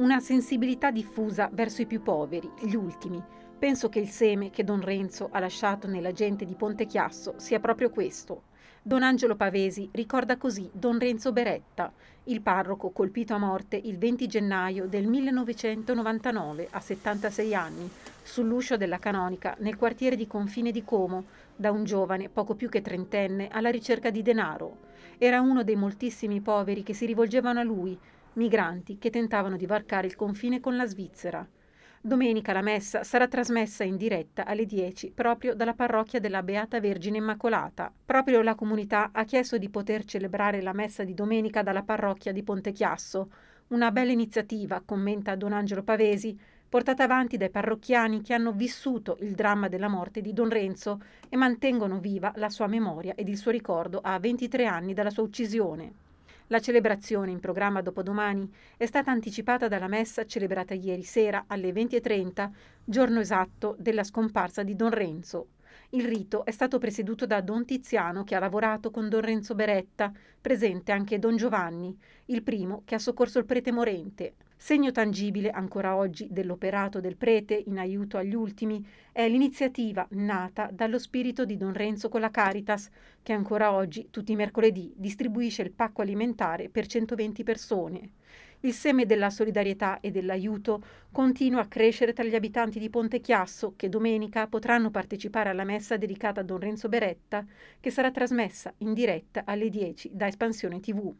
una sensibilità diffusa verso i più poveri, gli ultimi. Penso che il seme che Don Renzo ha lasciato nella gente di Pontechiasso sia proprio questo. Don Angelo Pavesi ricorda così Don Renzo Beretta, il parroco colpito a morte il 20 gennaio del 1999 a 76 anni sull'uscio della canonica nel quartiere di confine di Como da un giovane poco più che trentenne alla ricerca di denaro. Era uno dei moltissimi poveri che si rivolgevano a lui migranti che tentavano di varcare il confine con la Svizzera. Domenica la messa sarà trasmessa in diretta alle 10 proprio dalla parrocchia della Beata Vergine Immacolata. Proprio la comunità ha chiesto di poter celebrare la messa di domenica dalla parrocchia di Pontechiasso. Una bella iniziativa, commenta Don Angelo Pavesi, portata avanti dai parrocchiani che hanno vissuto il dramma della morte di Don Renzo e mantengono viva la sua memoria ed il suo ricordo a 23 anni dalla sua uccisione. La celebrazione in programma dopodomani è stata anticipata dalla messa celebrata ieri sera alle 20.30, giorno esatto della scomparsa di Don Renzo, il rito è stato presieduto da Don Tiziano che ha lavorato con Don Renzo Beretta, presente anche Don Giovanni, il primo che ha soccorso il prete morente. Segno tangibile ancora oggi dell'operato del prete in aiuto agli ultimi è l'iniziativa nata dallo spirito di Don Renzo con la Caritas, che ancora oggi, tutti i mercoledì, distribuisce il pacco alimentare per 120 persone il seme della solidarietà e dell'aiuto continua a crescere tra gli abitanti di Ponte Chiasso che domenica potranno partecipare alla messa dedicata a Don Renzo Beretta che sarà trasmessa in diretta alle 10 da Espansione TV.